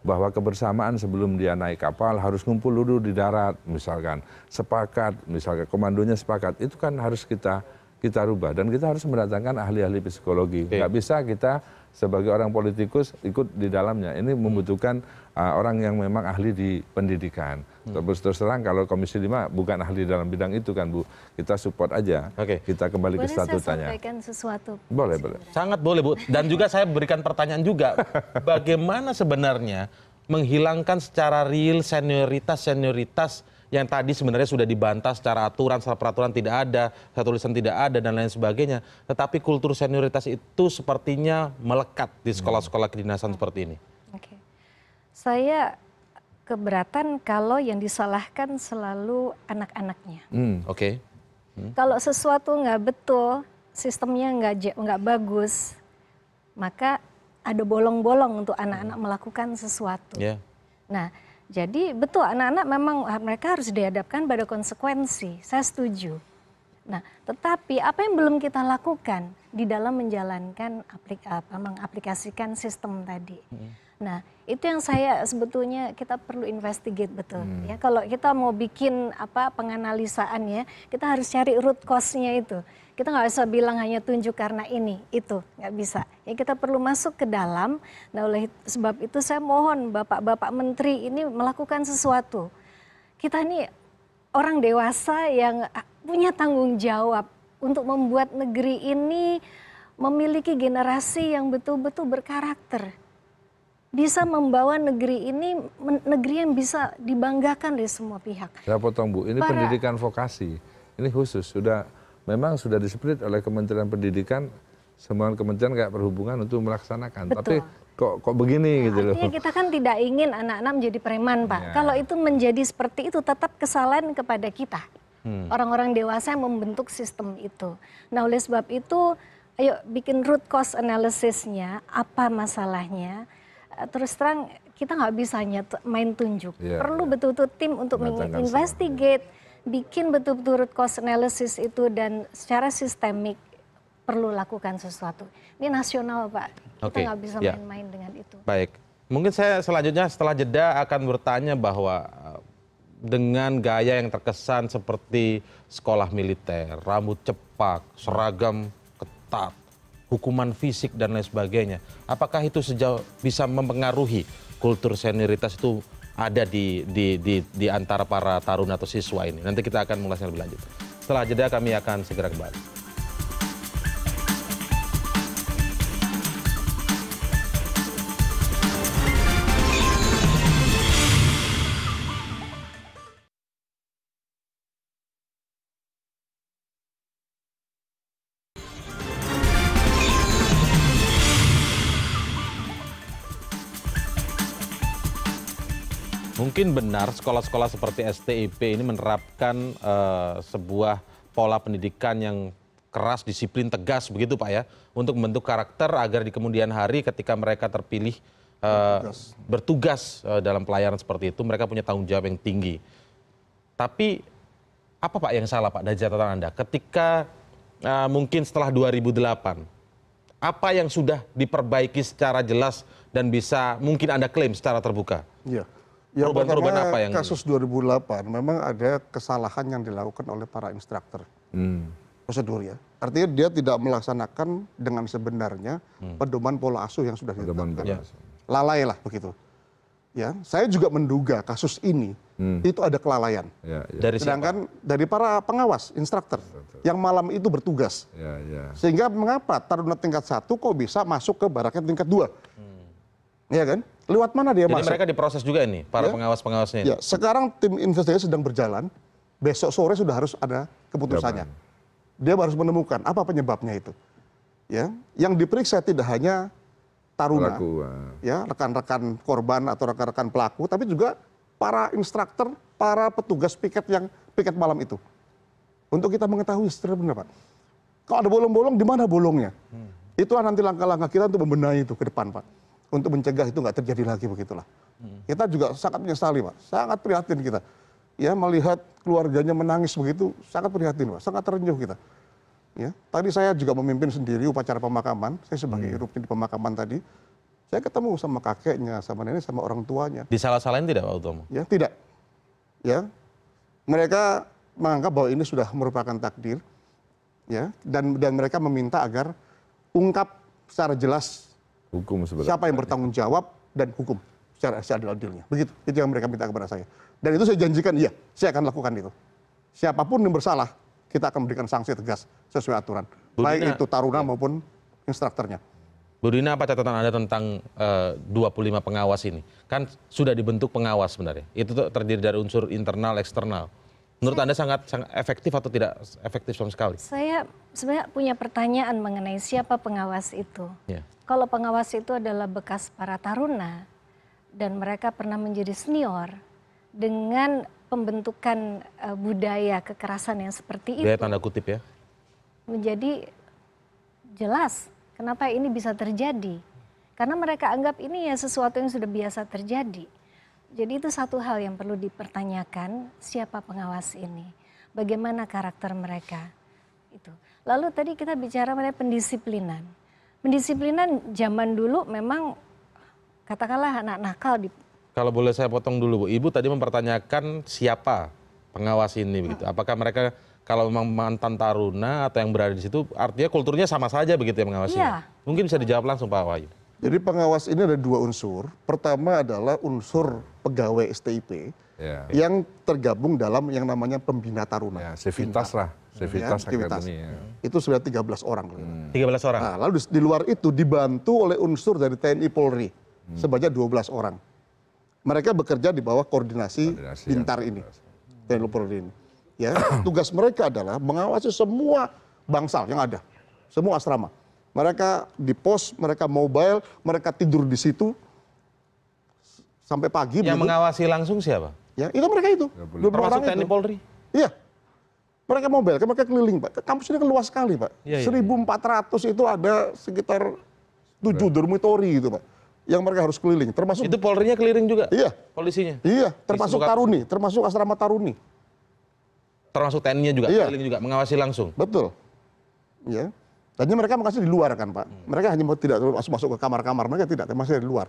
bahwa kebersamaan sebelum dia naik kapal harus ngumpul dulu di darat misalkan sepakat misalkan komandonya sepakat itu kan harus kita kita rubah dan kita harus mendatangkan ahli-ahli psikologi nggak bisa kita sebagai orang politikus ikut di dalamnya ini hmm. membutuhkan Ah, orang yang memang ahli di pendidikan. Hmm. Terus terus terang kalau Komisi 5 bukan ahli dalam bidang itu kan Bu. Kita support aja. Oke. Kita kembali boleh ke statutanya. Boleh saya sampaikan sesuatu? Boleh, boleh. Sangat boleh Bu. Dan juga saya berikan pertanyaan juga. *laughs* Bagaimana sebenarnya menghilangkan secara real senioritas-senioritas yang tadi sebenarnya sudah dibantah secara aturan, secara peraturan tidak ada, satu tulisan tidak ada dan lain sebagainya. Tetapi kultur senioritas itu sepertinya melekat di sekolah-sekolah kedinasan seperti ini saya keberatan kalau yang disalahkan selalu anak-anaknya. Hmm, Oke. Okay. Hmm. Kalau sesuatu nggak betul, sistemnya nggak nggak bagus, maka ada bolong-bolong untuk anak-anak hmm. melakukan sesuatu. Yeah. Nah, jadi betul anak-anak memang mereka harus dihadapkan pada konsekuensi. Saya setuju. Nah, tetapi apa yang belum kita lakukan di dalam menjalankan aplik, apa, mengaplikasikan sistem tadi. Hmm. Nah, itu yang saya sebetulnya kita perlu investigate betul hmm. ya kalau kita mau bikin apa penganalisaan ya kita harus cari root cause-nya itu kita nggak bisa bilang hanya tunjuk karena ini itu nggak bisa ya kita perlu masuk ke dalam nah oleh sebab itu saya mohon bapak-bapak menteri ini melakukan sesuatu kita ini orang dewasa yang ah, punya tanggung jawab untuk membuat negeri ini memiliki generasi yang betul-betul berkarakter bisa membawa negeri ini negeri yang bisa dibanggakan dari semua pihak. Saya potong Bu, ini Para... pendidikan vokasi. Ini khusus sudah memang sudah diseplit oleh Kementerian Pendidikan semua kementerian kayak perhubungan untuk melaksanakan. Betul. Tapi kok kok begini ya, gitu loh. kita kan tidak ingin anak-anak menjadi preman, Pak. Ya. Kalau itu menjadi seperti itu tetap kesalahan kepada kita. Hmm. Orang-orang hmm. dewasa yang membentuk sistem itu. Nah, oleh sebab itu ayo bikin root cause analysis-nya, apa masalahnya? Eh, terus terang kita nggak bisa hanya main tunjuk. Yeah, Perlu iya. betul-betul tim untuk menginvestigate, bikin betul-betul root cause analysis itu dan secara sistemik perlu lakukan sesuatu. Ini nasional Pak, kita okay. nggak bisa main iya. main-main dengan itu. Baik, mungkin saya selanjutnya setelah jeda akan bertanya bahwa eh, dengan gaya yang terkesan seperti sekolah militer, rambut cepak, seragam ketat, hukuman fisik dan lain sebagainya. Apakah itu sejauh bisa mempengaruhi kultur senioritas itu ada di, di, di, di antara para taruna atau siswa ini? Nanti kita akan mengulasnya lebih lanjut. Setelah jeda kami akan segera kembali. mungkin benar sekolah-sekolah seperti STIP ini menerapkan uh, sebuah pola pendidikan yang keras, disiplin, tegas begitu Pak ya, untuk membentuk karakter agar di kemudian hari ketika mereka terpilih uh, bertugas, uh, dalam pelayaran seperti itu, mereka punya tanggung jawab yang tinggi. Tapi apa Pak yang salah Pak dari catatan Anda? Ketika uh, mungkin setelah 2008, apa yang sudah diperbaiki secara jelas dan bisa mungkin Anda klaim secara terbuka? Iya. Yeah ya perubahan kasus dua ribu delapan memang ada kesalahan yang dilakukan oleh para instruktur hmm. prosedur ya artinya dia tidak melaksanakan dengan sebenarnya hmm. pedoman pola asuh yang sudah ditetapkan ya. lalai lah begitu ya saya juga menduga kasus ini hmm. itu ada kelalaian ya, ya. Dari sedangkan siapa? dari para pengawas instruktur yang malam itu bertugas ya, ya. sehingga mengapa taruna tingkat satu kok bisa masuk ke baraknya tingkat dua hmm. ya kan lewat mana dia Jadi masuk. mereka diproses juga ini, para ya. pengawas-pengawasnya ini? Ya, sekarang tim investigasi sedang berjalan, besok sore sudah harus ada keputusannya. Dia harus menemukan apa penyebabnya itu. Ya, yang diperiksa tidak hanya taruna, pelaku. Ah. ya rekan-rekan korban atau rekan-rekan pelaku, tapi juga para instruktur, para petugas piket yang piket malam itu. Untuk kita mengetahui sebenarnya Pak. Kalau ada bolong-bolong, di mana bolongnya? Hmm. Itulah nanti langkah-langkah kita untuk membenahi itu ke depan Pak untuk mencegah itu nggak terjadi lagi begitulah. Hmm. Kita juga sangat menyesali pak, sangat prihatin kita. Ya melihat keluarganya menangis begitu sangat prihatin pak, sangat terenyuh kita. Ya, tadi saya juga memimpin sendiri upacara pemakaman, saya sebagai hmm. di pemakaman tadi. Saya ketemu sama kakeknya, sama nenek, sama orang tuanya. Di salah salahin tidak Pak Utomo? Ya, tidak. Ya. Mereka menganggap bahwa ini sudah merupakan takdir. Ya, dan dan mereka meminta agar ungkap secara jelas hukum siapa yang bertanggung jawab dan hukum secara seadil adilnya begitu itu yang mereka minta kepada saya dan itu saya janjikan iya saya akan lakukan itu siapapun yang bersalah kita akan memberikan sanksi tegas sesuai aturan Budina, baik itu taruna ya. maupun instrukturnya Bu Dina, apa catatan Anda tentang eh, uh, 25 pengawas ini? Kan sudah dibentuk pengawas sebenarnya. Itu terdiri dari unsur internal, eksternal menurut anda sangat sangat efektif atau tidak efektif sama sekali saya sebenarnya punya pertanyaan mengenai siapa pengawas itu yeah. kalau pengawas itu adalah bekas para taruna dan mereka pernah menjadi senior dengan pembentukan uh, budaya kekerasan yang seperti budaya itu tanda kutip ya menjadi jelas kenapa ini bisa terjadi karena mereka anggap ini ya sesuatu yang sudah biasa terjadi jadi itu satu hal yang perlu dipertanyakan, siapa pengawas ini? Bagaimana karakter mereka? Itu. Lalu tadi kita bicara mengenai pendisiplinan. Pendisiplinan zaman dulu memang katakanlah anak nakal di Kalau boleh saya potong dulu Bu, Ibu tadi mempertanyakan siapa pengawas ini begitu. Apakah mereka kalau memang mantan taruna atau yang berada di situ artinya kulturnya sama saja begitu ya mengawasi. Iya. Mungkin bisa dijawab langsung Pak Wahyu jadi pengawas ini ada dua unsur pertama adalah unsur pegawai stip ya. yang tergabung dalam yang namanya pembina taruna ya, sevitas lah ya, ya. itu sudah 13 orang 13 orang nah, lalu di luar itu dibantu oleh unsur dari TNI Polri hmm. sebanyak 12 orang mereka bekerja di bawah koordinasi, koordinasi pintar ini TNI Polri ini ya tugas mereka adalah mengawasi semua bangsal yang ada semua asrama mereka di pos, mereka mobile, mereka tidur di situ sampai pagi. Yang begitu. mengawasi langsung siapa? Ya, itu mereka itu. Ya, orang TNI Polri? Iya. Mereka mobile, kan mereka keliling, Pak. Kampus ini kan luas sekali, Pak. Ya, ya, 1400 itu ada sekitar 7 dormitori gitu, Pak. Yang mereka harus keliling, termasuk Itu nya keliling juga? Iya. Polisinya? Iya, termasuk Taruni, termasuk asrama Taruni. Termasuk TNI-nya juga, iya. keliling juga, mengawasi langsung. Betul. Iya. Tadinya mereka makasih di luar kan Pak. Mereka hanya mau tidak masuk ke kamar-kamar, mereka tidak, masih di luar.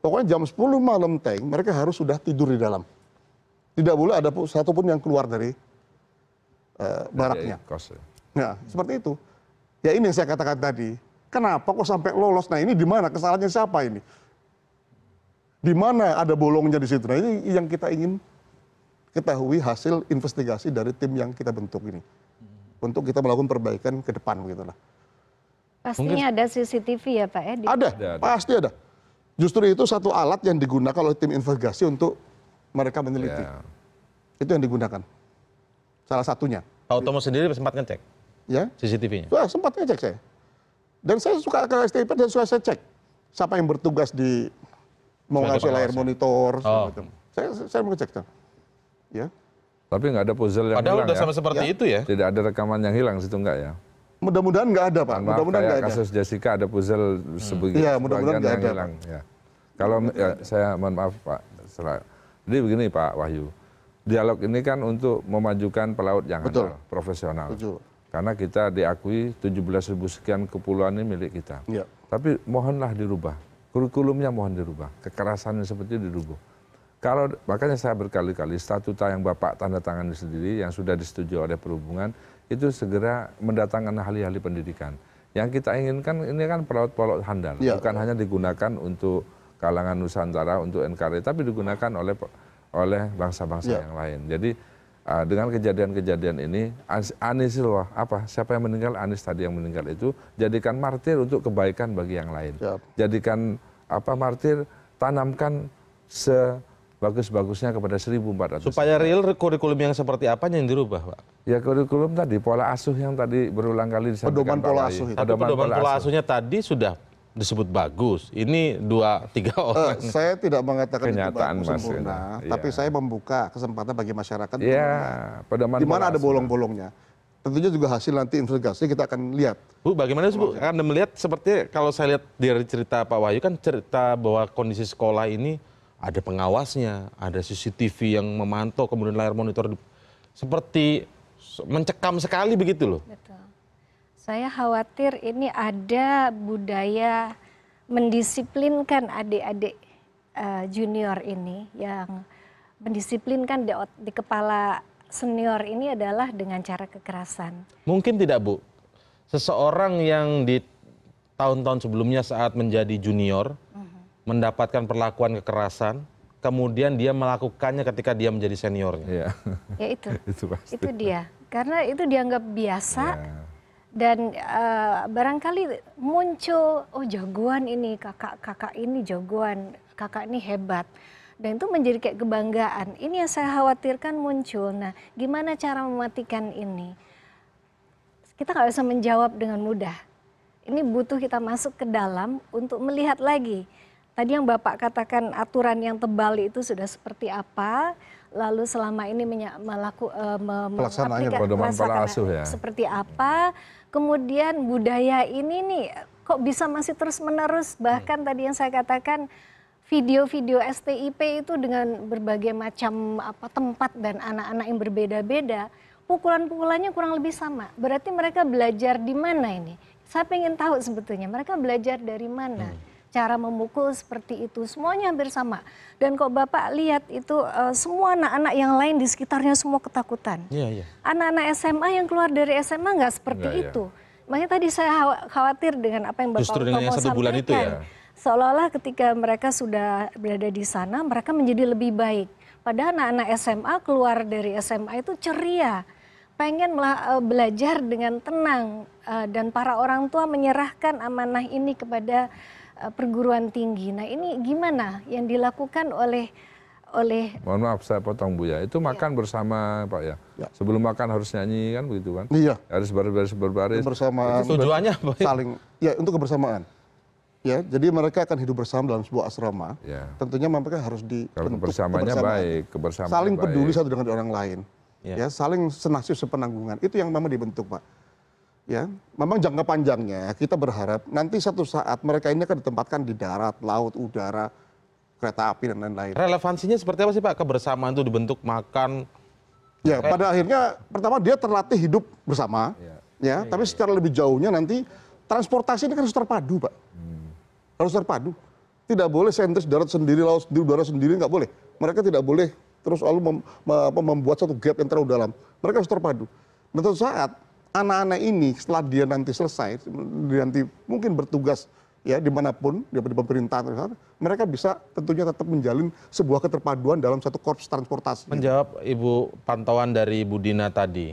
Pokoknya jam 10 malam tank, mereka harus sudah tidur di dalam. Tidak boleh ada satupun yang keluar dari uh, baraknya. Nah, seperti itu. Ya ini yang saya katakan tadi. Kenapa kok sampai lolos? Nah ini di mana kesalahannya siapa ini? Di mana ada bolongnya di situ? Nah ini yang kita ingin ketahui hasil investigasi dari tim yang kita bentuk ini untuk kita melakukan perbaikan ke depan begitulah. Pastinya Mungkin... ada CCTV ya Pak Edi. Ya, ada, ada, ada, pasti ada. Justru itu satu alat yang digunakan oleh tim investigasi untuk mereka meneliti. Yeah. Itu yang digunakan. Salah satunya. Pak Utomo sendiri sempat ngecek? Ya. CCTV-nya? Wah, sempat ngecek saya. Dan saya suka ke STIP dan suka saya cek. Siapa yang bertugas di mau ngasih layar ya? monitor. Oh. Saya, saya mau Tuh. Ya. Tapi nggak ada puzzle yang Padahal hilang ya. sama seperti ya. itu ya. Tidak ada rekaman yang hilang situ enggak ya? Mudah-mudahan nggak ada Pak. Mudah-mudahan nggak ada. Kasus Jessica ada puzzle hmm. sebagian, ya, mudah yang ada, hilang. Ya. Kalau ya, saya mohon maaf Pak. Jadi begini Pak Wahyu, dialog ini kan untuk memajukan pelaut yang Betul. handal, profesional. Betul. Karena kita diakui 17 ribu sekian kepulauan ini milik kita. Ya. Tapi mohonlah dirubah. Kurikulumnya mohon dirubah. Kekerasannya seperti itu dirubah kalau makanya saya berkali kali statuta yang bapak tanda tangan sendiri yang sudah disetujui oleh perhubungan itu segera mendatangkan ahli ahli pendidikan yang kita inginkan ini kan pelaut pelaut handal ya. bukan hanya digunakan untuk kalangan nusantara untuk NKRI tapi digunakan oleh oleh bangsa-bangsa ya. yang lain jadi uh, dengan kejadian-kejadian ini Anies loh apa siapa yang meninggal Anis tadi yang meninggal itu jadikan martir untuk kebaikan bagi yang lain ya. jadikan apa martir tanamkan se bagus-bagusnya kepada 1.400. Supaya real kurikulum yang seperti apa yang dirubah, Pak? Ya kurikulum tadi pola asuh yang tadi berulang kali disampaikan. Pedoman pola asuh. Itu. Pedoman, pedoman pola, pola asuhnya tadi sudah disebut bagus. Ini dua tiga eh, orang. Uh, saya tidak mengatakan Kenyataan itu bagus sempurna, ya. tapi iya. saya membuka kesempatan bagi masyarakat. Ya, Di mana ada bolong-bolongnya? tentunya juga hasil nanti investigasi kita akan lihat. Bu, bagaimana sih Bu? Anda melihat seperti kalau saya lihat dari cerita Pak Wahyu kan cerita bahwa kondisi sekolah ini ada pengawasnya, ada CCTV yang memantau, kemudian layar monitor seperti mencekam sekali begitu loh. Betul. Saya khawatir ini ada budaya mendisiplinkan adik-adik uh, junior ini yang mendisiplinkan di, di kepala senior ini adalah dengan cara kekerasan. Mungkin tidak Bu, seseorang yang di tahun-tahun sebelumnya saat menjadi junior, hmm mendapatkan perlakuan kekerasan kemudian dia melakukannya ketika dia menjadi seniornya ya, ya itu *laughs* itu, pasti. itu dia karena itu dianggap biasa ya. dan uh, barangkali muncul oh jagoan ini kakak kakak ini jagoan kakak ini hebat dan itu menjadi kayak kebanggaan ini yang saya khawatirkan muncul nah gimana cara mematikan ini kita nggak bisa menjawab dengan mudah ini butuh kita masuk ke dalam untuk melihat lagi tadi yang Bapak katakan aturan yang tebal itu sudah seperti apa? Lalu selama ini melaku, uh, pelaksanaannya kepada para ya. Seperti apa? Kemudian budaya ini nih kok bisa masih terus menerus hmm. bahkan hmm. tadi yang saya katakan video-video STIP itu dengan berbagai macam apa tempat dan anak-anak yang berbeda-beda pukulan-pukulannya kurang lebih sama. Berarti mereka belajar di mana ini? Saya ingin tahu sebetulnya mereka belajar dari mana. Hmm cara memukul seperti itu semuanya hampir sama dan kok bapak lihat itu uh, semua anak-anak yang lain di sekitarnya semua ketakutan iya, iya. anak-anak yeah, yeah. SMA yang keluar dari SMA nggak seperti yeah. itu makanya tadi saya khawatir dengan apa yang bapak Justru dengan yang satu bulan itu ya seolah-olah ketika mereka sudah berada di sana mereka menjadi lebih baik padahal anak-anak SMA keluar dari SMA itu ceria pengen eh, belajar dengan tenang eh, dan para orang tua menyerahkan amanah ini kepada Eh, perguruan tinggi. Nah ini gimana yang dilakukan oleh oleh Mohon maaf saya potong Bu ya. Itu iya. makan ya. bersama Pak ya. ya. Sebelum makan harus nyanyi kan begitu kan? Iya. Harus berbaris berbaris. Bersamaan. tujuannya apa? Ya? Saling ya untuk kebersamaan. Ya, jadi mereka akan hidup bersama dalam sebuah asrama. Ya. Tentunya mereka harus di kebersamaannya kebersamaan. baik, kebersamaan saling peduli baik. satu dengan orang lain. Ya. ya, saling senasib sepenanggungan. Itu yang memang dibentuk, Pak ya memang jangka panjangnya kita berharap nanti satu saat mereka ini akan ditempatkan di darat laut udara kereta api dan lain-lain relevansinya seperti apa sih pak kebersamaan itu dibentuk makan ya pada akhirnya pertama dia terlatih hidup bersama ya, ya iya, tapi iya, secara iya. lebih jauhnya nanti transportasi ini kan harus terpadu pak hmm. harus terpadu tidak boleh sentris darat sendiri laut sendiri udara sendiri nggak boleh mereka tidak boleh terus lalu mem, mem, membuat satu gap yang terlalu dalam mereka harus terpadu dan nah, satu saat anak-anak ini setelah dia nanti selesai, dia nanti mungkin bertugas ya dimanapun di pemerintahan mereka bisa tentunya tetap menjalin sebuah keterpaduan dalam satu korps transportasi. Menjawab ibu pantauan dari Dina tadi,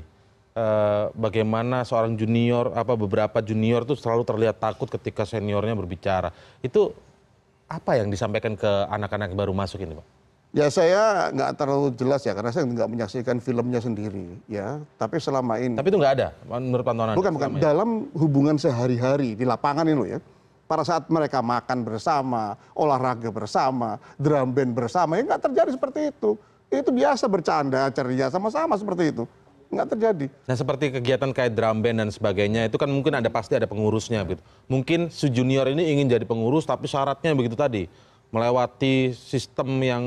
eh, bagaimana seorang junior apa beberapa junior itu selalu terlihat takut ketika seniornya berbicara. Itu apa yang disampaikan ke anak-anak yang baru masuk ini, pak? ya saya nggak terlalu jelas ya karena saya nggak menyaksikan filmnya sendiri ya tapi selama ini tapi itu nggak ada menurut pantauan bukan bukan dalam hubungan sehari-hari di lapangan ini loh ya Para saat mereka makan bersama olahraga bersama drum band bersama ya nggak terjadi seperti itu itu biasa bercanda ceria sama-sama seperti itu nggak terjadi. Nah seperti kegiatan kayak drum band dan sebagainya itu kan mungkin ada pasti ada pengurusnya gitu. Mungkin si ini ingin jadi pengurus tapi syaratnya begitu tadi melewati sistem yang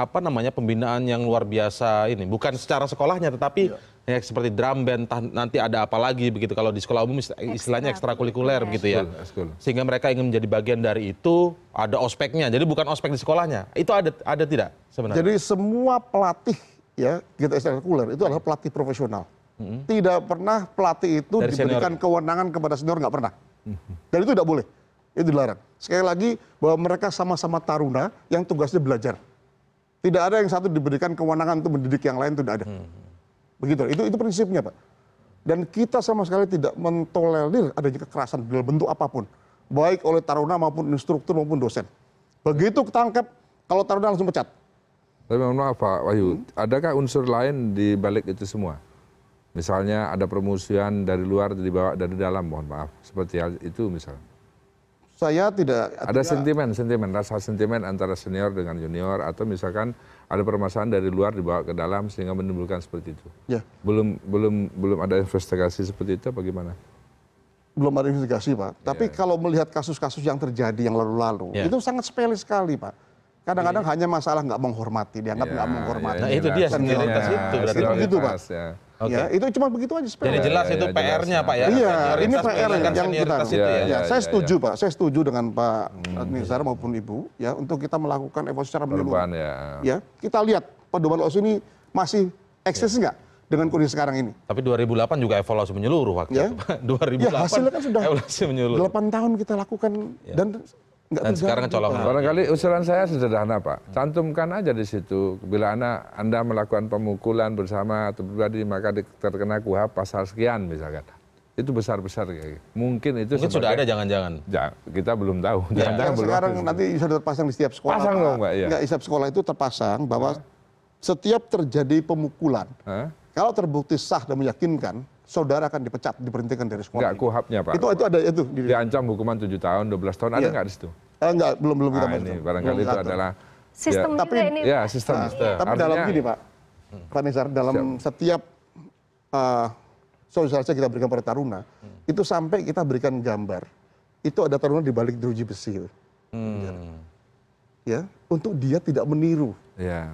apa namanya pembinaan yang luar biasa ini bukan secara sekolahnya tetapi iya. ya seperti drum band nanti ada apa lagi begitu kalau di sekolah umum istilahnya ekstrakurikuler begitu ya sehingga mereka ingin menjadi bagian dari itu ada ospeknya jadi bukan ospek di sekolahnya itu ada ada tidak sebenarnya jadi semua pelatih ya kita ekstrakurikuler itu adalah pelatih profesional hmm. tidak pernah pelatih itu dari diberikan senior. kewenangan kepada senior nggak pernah mm-hmm. dan itu tidak boleh itu dilarang sekali lagi bahwa mereka sama-sama taruna yang tugasnya belajar tidak ada yang satu diberikan kewenangan untuk mendidik yang lain, tidak ada. Hmm. Begitu, itu itu prinsipnya Pak. Dan kita sama sekali tidak mentolerir adanya kekerasan dalam bentuk apapun. Baik oleh taruna maupun instruktur maupun dosen. Begitu ketangkep, kalau taruna langsung pecat. Tapi mohon maaf Pak Wahyu, hmm? adakah unsur lain di balik itu semua? Misalnya ada permusuhan dari luar dibawa dari dalam, mohon maaf. Seperti itu misalnya saya tidak ada tidak, sentimen sentimen rasa sentimen antara senior dengan junior atau misalkan ada permasalahan dari luar dibawa ke dalam sehingga menimbulkan seperti itu ya. belum belum belum ada investigasi seperti itu bagaimana belum ada investigasi pak tapi ya, ya. kalau melihat kasus-kasus yang terjadi yang lalu-lalu ya. itu sangat sepele sekali pak kadang kadang hanya masalah nggak menghormati dianggap iya, nggak menghormati iya, iya, nah, itu dia kan itu gitu, pak ya, ya itu cuma begitu aja jadi jelas itu PR-nya pak ya iya ini PR yang kita ya, ya saya setuju pak saya setuju dengan pak hmm. Nizar maupun ibu ya untuk kita melakukan evaluasi secara menyeluruh ya. ya kita lihat pedoman OSU ini masih eksis nggak dengan kondisi sekarang ini. Tapi 2008 juga evaluasi menyeluruh waktu ya. itu. 2008 *laughs* ya, hasilnya kan sudah evaluasi menyeluruh. 8 tahun kita lakukan ya. dan dan sekarang gitu. kecolongan. Barangkali usulan saya sederhana Pak. Cantumkan aja di situ. Bila anda, anda melakukan pemukulan bersama atau pribadi maka terkena kuhab pasal sekian misalkan. Itu besar-besar gitu. Mungkin itu Mungkin sudah ada jangan-jangan. Ya, kita belum tahu. Ya. Jangan-jangan Sekarang nanti sudah terpasang di setiap sekolah. Pasang dong Pak. Ya. Enggak, setiap sekolah itu terpasang bahwa ya. setiap terjadi pemukulan. Ya. Kalau terbukti sah dan meyakinkan, saudara akan dipecat diperintahkan dari sekolah itu ada itu diancam hukuman tujuh tahun dua belas tahun ada iya. nggak di situ enggak eh, belum belum ah, ini barangkali itu adalah sistem tapi ya iya. sistem tapi dalam ini pak Fanisar hmm. dalam setiap uh, sosialisasi kita berikan pada taruna hmm. itu sampai kita berikan gambar itu ada taruna di balik jeruji besi hmm. ya untuk dia tidak meniru yeah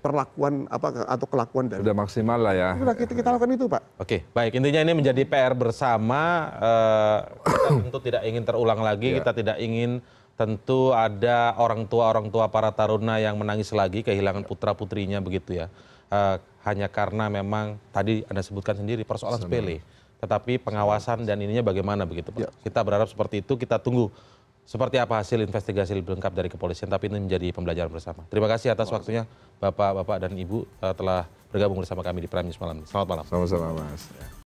perlakuan apa atau kelakuan dari sudah maksimal lah ya sudah kita, kita lakukan itu pak oke baik intinya ini menjadi PR bersama eh, kita tentu tidak ingin terulang lagi iya. kita tidak ingin tentu ada orang tua orang tua para taruna yang menangis lagi kehilangan putra putrinya begitu ya eh, hanya karena memang tadi anda sebutkan sendiri persoalan sepele tetapi pengawasan dan ininya bagaimana begitu pak iya. kita berharap seperti itu kita tunggu seperti apa hasil investigasi lebih lengkap dari kepolisian tapi ini menjadi pembelajaran bersama. Terima kasih atas waktunya Bapak-bapak dan Ibu eh, telah bergabung bersama kami di Prime News malam. Selamat malam. Selamat malam, Mas. Ya.